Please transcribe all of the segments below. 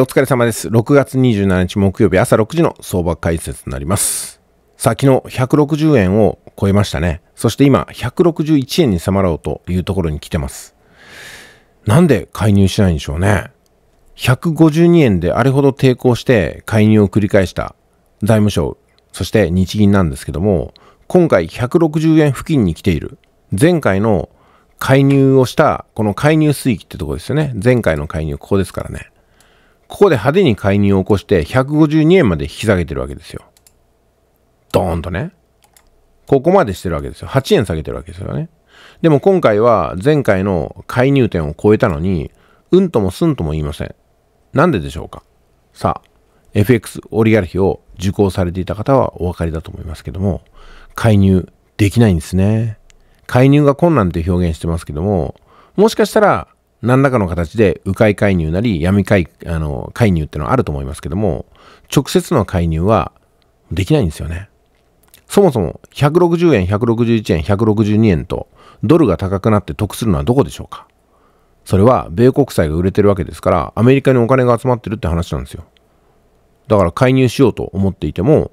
お疲れ様です。6月27日木曜日朝6時の相場解説になります。さあ、昨日160円を超えましたね。そして今、161円に迫ろうというところに来てます。なんで介入しないんでしょうね。152円であれほど抵抗して介入を繰り返した財務省、そして日銀なんですけども、今回160円付近に来ている。前回の介入をした、この介入水域ってとこですよね。前回の介入、ここですからね。ここで派手に介入を起こして152円まで引き下げてるわけですよ。ドーンとね。ここまでしてるわけですよ。8円下げてるわけですよね。でも今回は前回の介入点を超えたのに、うんともすんとも言いません。なんででしょうかさあ、FX オリガルヒを受講されていた方はお分かりだと思いますけども、介入できないんですね。介入が困難って表現してますけども、もしかしたら何らかの形で迂回介入なり闇介あの介入ってのはあると思いますけども直接の介入はできないんですよね。そもそも160円161円162円とドルが高くなって得するのはどこでしょうかそれは米国債が売れてるわけですからアメリカにお金が集まってるって話なんですよ。だから介入しようと思っていても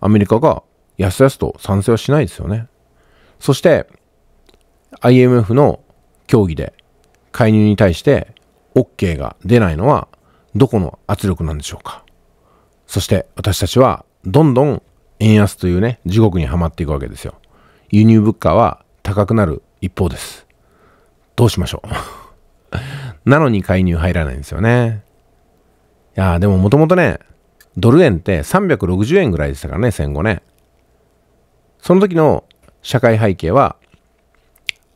アメリカがやすやすと賛成はしないですよね。そして IMF の協議で介入に対して OK が出ないのはどこの圧力なんでしょうかそして私たちはどんどん円安というね地獄にはまっていくわけですよ輸入物価は高くなる一方ですどうしましょう なのに介入入らないんですよねいやでももともとねドル円って360円ぐらいでしたからね戦後ねその時の社会背景は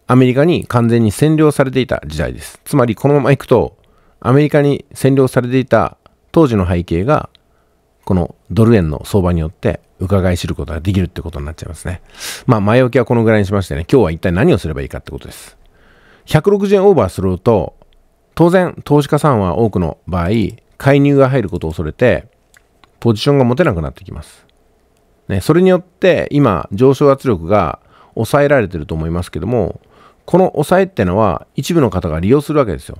アメリカに完全に占領されていた時代です。つまりこのままいくと、アメリカに占領されていた当時の背景が、このドル円の相場によって伺い知ることができるってことになっちゃいますね。まあ前置きはこのぐらいにしましてね、今日は一体何をすればいいかってことです。160円オーバーすると、当然投資家さんは多くの場合、介入が入ることを恐れて、ポジションが持てなくなってきます。ね、それによって今上昇圧力が抑えられてると思いますけども、この抑えってのは一部の方が利用するわけですよ。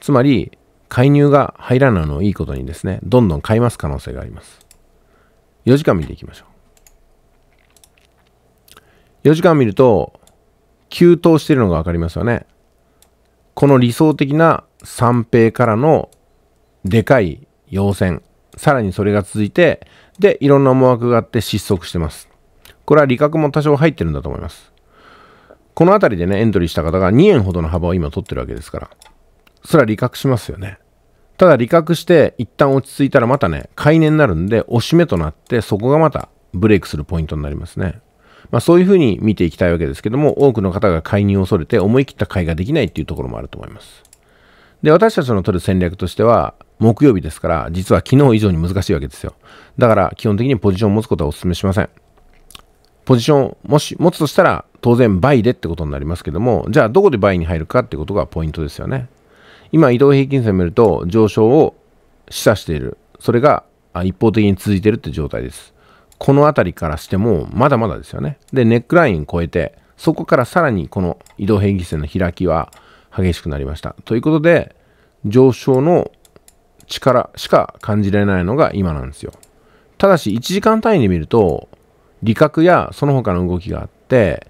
つまり、介入が入らないのをいいことにですね、どんどん買います可能性があります。4時間見ていきましょう。4時間見ると、急騰しているのがわかりますよね。この理想的な三平からのでかい陽線。さらにそれが続いて、で、いろんな思惑があって失速してます。これは利確も多少入ってるんだと思います。この辺りでね、エントリーした方が2円ほどの幅を今取ってるわけですから、それは利確しますよね。ただ利確して一旦落ち着いたらまたね、買い値になるんで、押し目となって、そこがまたブレイクするポイントになりますね。まあそういうふうに見ていきたいわけですけども、多くの方が介入を恐れて思い切った買いができないっていうところもあると思います。で、私たちの取る戦略としては、木曜日ですから、実は昨日以上に難しいわけですよ。だから基本的にポジションを持つことはお勧めしません。ポジション、もし持つとしたら、当然倍でってことになりますけども、じゃあどこで倍に入るかってことがポイントですよね。今移動平均線を見ると上昇を示唆している。それが一方的に続いているって状態です。この辺りからしてもまだまだですよね。で、ネックライン超えて、そこからさらにこの移動平均線の開きは激しくなりました。ということで、上昇の力しか感じられないのが今なんですよ。ただし1時間単位で見ると、利確やその他の動きがあって、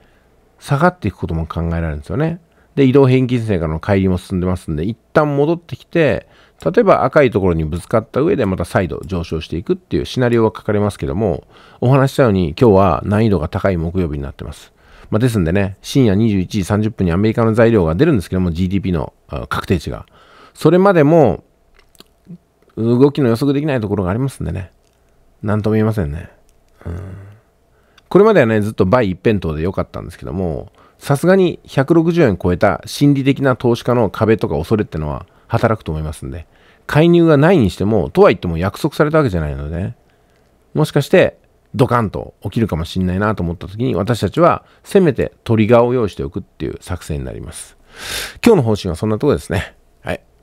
下がっていくことも考えられるんですよね。で、移動平均線からの乖離も進んでますんで、一旦戻ってきて、例えば赤いところにぶつかった上でまた再度上昇していくっていうシナリオは書かれますけども、お話したように今日は難易度が高い木曜日になってます。まあ、ですんでね、深夜21時30分にアメリカの材料が出るんですけども、GDP の確定値が。それまでも、動きの予測できないところがありますんでね。なんとも言えませんね。うんこれまではね、ずっと倍一辺倒で良かったんですけども、さすがに160円超えた心理的な投資家の壁とか恐れってのは働くと思いますんで、介入がないにしても、とは言っても約束されたわけじゃないので、ね、もしかしてドカンと起きるかもしんないなと思った時に私たちはせめてトリガーを用意しておくっていう作戦になります。今日の方針はそんなとこですね。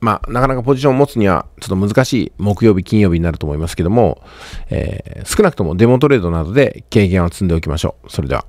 まあ、なかなかポジションを持つにはちょっと難しい木曜日、金曜日になると思いますけども、えー、少なくともデモトレードなどで経験を積んでおきましょう。それでは。